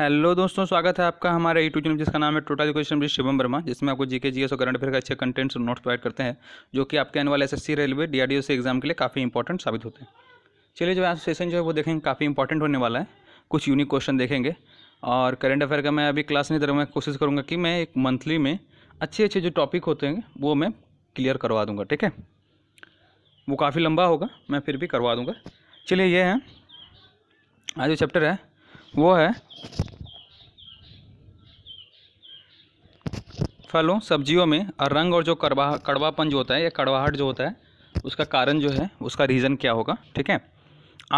hello दोस्तों स्वागत है आपका हमारे यूट्यूब चैनल जिसका नाम है total education with Shivam Verma जिसमें आपको जीके जीएस और करंट अफेयर का अच्छे कंटेंट्स और नोट्स प्रोवाइड करते हैं जो कि आपके आने वाले एसएससी रेलवे डीआरडीओ से एग्जाम के लिए काफ़ी इंपॉर्टेंट साबित होते हैं चलिए जो आज सेशन जो है वो देखेंगे काफ़ी इंपॉर्टेंट होने वाला है कुछ यूनिक क्वेश्चन देखेंगे और करंट अफेयर का मैं अभी क्लास नहीं दे मैं कोशिश करूँगा कि मैं एक मंथली में अच्छे अच्छे जो टॉपिक होते हैं वो मैं क्लियर करवा दूँगा ठीक है वो काफ़ी लंबा होगा मैं फिर भी करवा दूँगा चलिए ये है आज जो चैप्टर है वो है फलों सब्जियों में रंग और जो कड़वा कड़वापन जो होता है या कड़वाहट जो होता है उसका कारण जो है उसका रीज़न क्या होगा ठीक है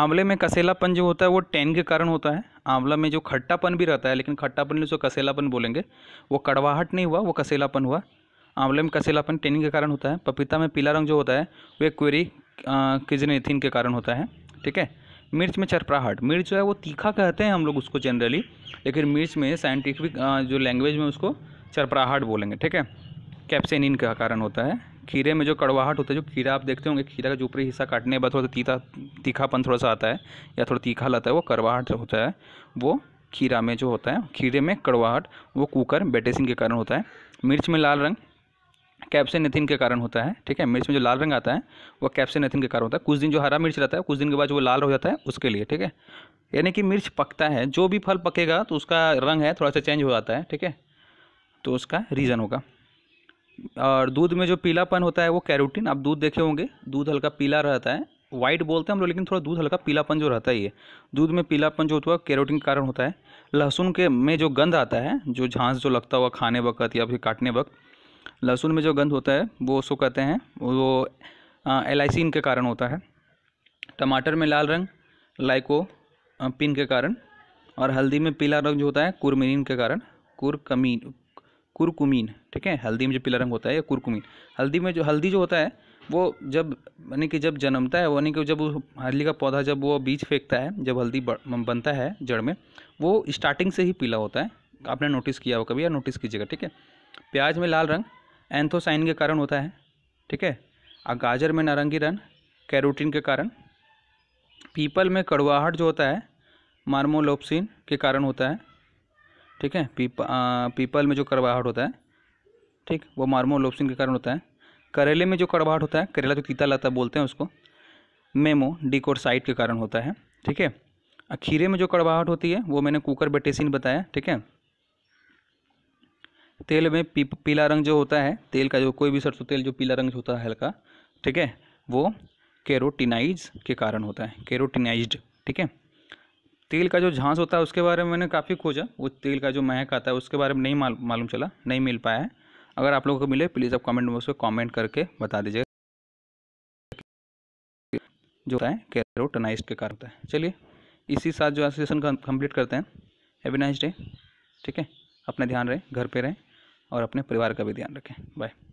आंवले में कसेलापन जो होता है वो टैन के कारण होता है आंवला में जो खट्टापन भी रहता है लेकिन खट्टापन जो कसेलापन बोलेंगे वो कड़वाहट नहीं हुआ वो कसेलापन हुआ आंवले में कसेलापन टेन के कारण होता है पपीता में पीला रंग जो होता है वो क्वेरी किजनेथिन के कारण होता है ठीक है मिर्च में चरपराहट मिर्च जो है वो तीखा कहते हैं हम लोग उसको जनरली लेकिन मिर्च में साइंटिफिक जो लैंग्वेज में उसको चरपराहट बोलेंगे ठीक है कैप्सेनिन का कारण होता है खीरे में जो कड़वाहट होता है जो खीरा आप देखते होंगे खीरा का जो ऊपरी हिस्सा काटने के बाद थोड़ा सा तीखा तीखापन थोड़ा सा आता है या थोड़ा तीखा लगता है वो कड़वाहट होता है वो खीरा में जो होता है खीरे में कड़वाहट वो कुकर बेटेसिन के कारण होता है मिर्च में लाल रंग कैप्सिनेथिन के कारण होता है ठीक है मिर्च में जो लाल रंग आता है वो कैप्सिनेथिन के कारण होता है कुछ दिन जो हरा मिर्च रहता है कुछ दिन के बाद वो लाल हो जाता है उसके लिए ठीक है यानी कि मिर्च पकता है जो भी फल पकेगा तो उसका रंग है थोड़ा सा चेंज हो जाता है ठीक है तो उसका रीज़न होगा और दूध में जो पीलापन होता है वो कैरोटीन आप दूध देखे होंगे दूध हल्का पीला रहता है वाइट बोलते हैं हम लोग लेकिन थोड़ा दूध हल्का पीलापन जो रहता ही है दूध में पीलापन जो होता है कैरोटीन के कारण होता है लहसुन के में जो गंध आता है जो झांस जो लगता हुआ खाने वक्त या फिर काटने वक्त लहसुन में जो गंध होता है वो उसको कहते हैं वो एलाइसिन के कारण होता है टमाटर में लाल रंग लाइको पिन के कारण और हल्दी में पीला रंग जो होता है कुरमिन के कारण कुरकमीन कुरकुमीन ठीक है हल्दी में जो पीला रंग होता है या कुरकुमीन हल्दी में जो हल्दी जो होता है वो जब यानी कि जब जन्मता है यानी कि जब हल्दी का पौधा जब वो बीज फेंकता है जब हल्दी बनता है जड़ में वो स्टार्टिंग से ही पीला होता है आपने नोटिस किया हो कभी या नोटिस कीजिएगा ठीक है प्याज में लाल रंग एंथोसाइन के कारण होता है ठीक है और गाजर में नारंगी रंग कैरोटीन के कारण पीपल में कड़वाहट जो होता है मार्मोलोपसिन के कारण होता है ठीक है पीप, आ, पीपल में जो कड़वाहट होता है ठीक वो मार्मोलोप्सिन के कारण होता है करेले में जो कड़वाहट होता है करेला जो तो कीता लता बोलते हैं उसको मेमो डिकोरसाइट के कारण होता है ठीक है खीरे में जो कड़वाहट होती है वो मैंने कुकर बेटेसिन बताया ठीक है तेल में पी, पीला रंग जो होता है तेल का जो कोई भी सरसों तेल जो पीला रंग होता है हल्का ठीक है वो कैरोटिनाइज के कारण होता है केरोटिनाइज ठीक है तेल का जो झांस होता है उसके बारे में मैंने काफ़ी खोजा वो तेल का जो महक आता है उसके बारे में नहीं माल, मालूम चला नहीं मिल पाया है अगर आप लोगों को मिले प्लीज़ आप कमेंट बॉक्स में कमेंट करके बता दीजिएगा जो होता है कैरोटनाइज के कारण है चलिए इसी साथ जो एसोसिएशन कंप्लीट करते हैं हैवी नाइस डे ठीक है अपना ध्यान रहे घर पे रहें और अपने परिवार का भी ध्यान रखें बाय